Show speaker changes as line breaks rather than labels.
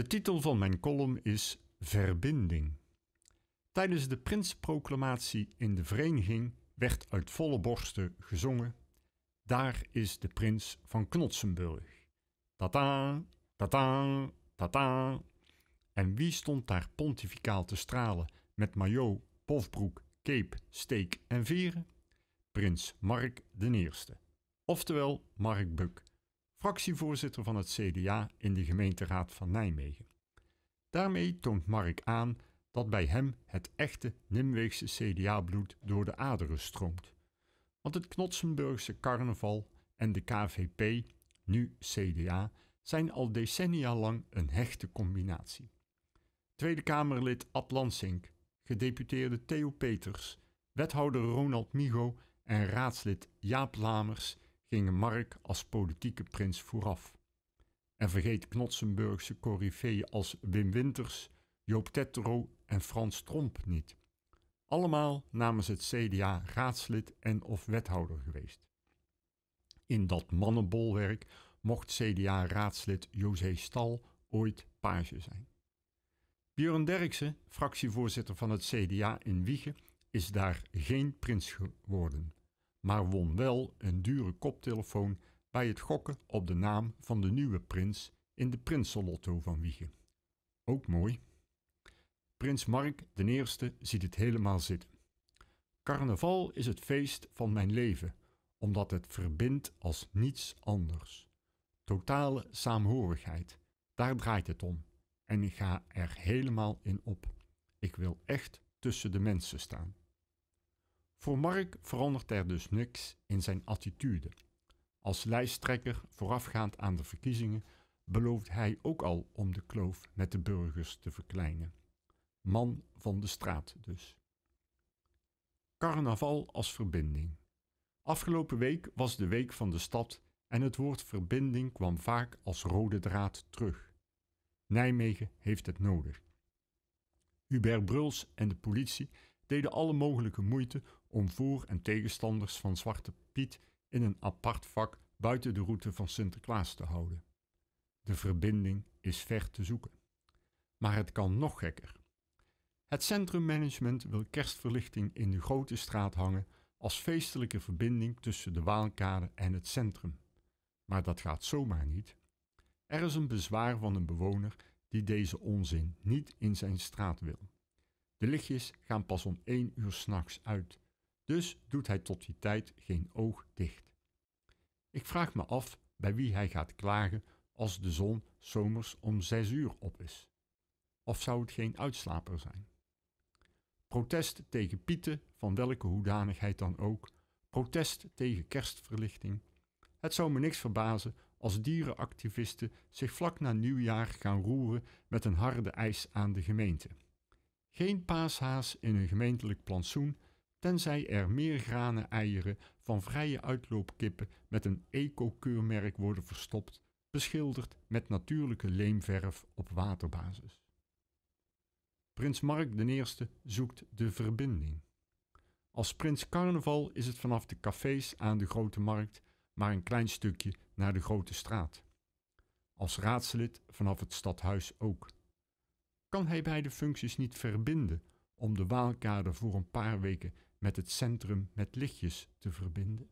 De titel van mijn column is Verbinding. Tijdens de prinsproclamatie in de vereniging werd uit volle borsten gezongen: Daar is de prins van Knotsenburg. Tata, ta tata. En wie stond daar pontificaal te stralen met maillot, pofbroek, cape, steek en vieren? Prins Mark I, oftewel Mark Buk, fractievoorzitter van het CDA in de gemeenteraad van Nijmegen. Daarmee toont Mark aan dat bij hem het echte Nimweegse CDA-bloed door de aderen stroomt. Want het Knotsenburgse carnaval en de KVP, nu CDA, zijn al decennia lang een hechte combinatie. Tweede Kamerlid Ad Lansink, gedeputeerde Theo Peters, wethouder Ronald Migo en raadslid Jaap Lamers ging Mark als politieke prins vooraf. En vergeet Knotsenburgse coryfeeën als Wim Winters, Joop Tettero en Frans Tromp niet. Allemaal namens het CDA raadslid en of wethouder geweest. In dat mannenbolwerk mocht CDA-raadslid José Stal ooit page zijn. Björn Derksen, fractievoorzitter van het CDA in Wiegen, is daar geen prins geworden maar won wel een dure koptelefoon bij het gokken op de naam van de nieuwe prins in de Prinsenlotto van Wiegen. Ook mooi. Prins Mark eerste ziet het helemaal zitten. Carnaval is het feest van mijn leven, omdat het verbindt als niets anders. Totale saamhorigheid, daar draait het om. En ik ga er helemaal in op. Ik wil echt tussen de mensen staan. Voor Mark verandert er dus niks in zijn attitude. Als lijsttrekker voorafgaand aan de verkiezingen belooft hij ook al om de kloof met de burgers te verkleinen. Man van de straat dus. Carnaval als verbinding. Afgelopen week was de week van de stad en het woord verbinding kwam vaak als rode draad terug. Nijmegen heeft het nodig. Hubert Bruls en de politie deden alle mogelijke moeite om voor- en tegenstanders van Zwarte Piet in een apart vak buiten de route van Sinterklaas te houden. De verbinding is ver te zoeken. Maar het kan nog gekker. Het centrummanagement wil kerstverlichting in de grote straat hangen als feestelijke verbinding tussen de Waalkade en het centrum. Maar dat gaat zomaar niet. Er is een bezwaar van een bewoner die deze onzin niet in zijn straat wil. De lichtjes gaan pas om één uur s'nachts uit, dus doet hij tot die tijd geen oog dicht. Ik vraag me af bij wie hij gaat klagen als de zon zomers om zes uur op is. Of zou het geen uitslaper zijn? Protest tegen pieten, van welke hoedanigheid dan ook, protest tegen kerstverlichting. Het zou me niks verbazen als dierenactivisten zich vlak na nieuwjaar gaan roeren met een harde eis aan de gemeente. Geen paashaas in een gemeentelijk plantsoen, tenzij er meer granen eieren van vrije uitloopkippen met een eco-keurmerk worden verstopt, beschilderd met natuurlijke leemverf op waterbasis. Prins Mark I zoekt de verbinding. Als prins carnaval is het vanaf de cafés aan de Grote Markt maar een klein stukje naar de Grote Straat. Als raadslid vanaf het stadhuis ook kan hij beide functies niet verbinden om de waalkade voor een paar weken met het centrum met lichtjes te verbinden?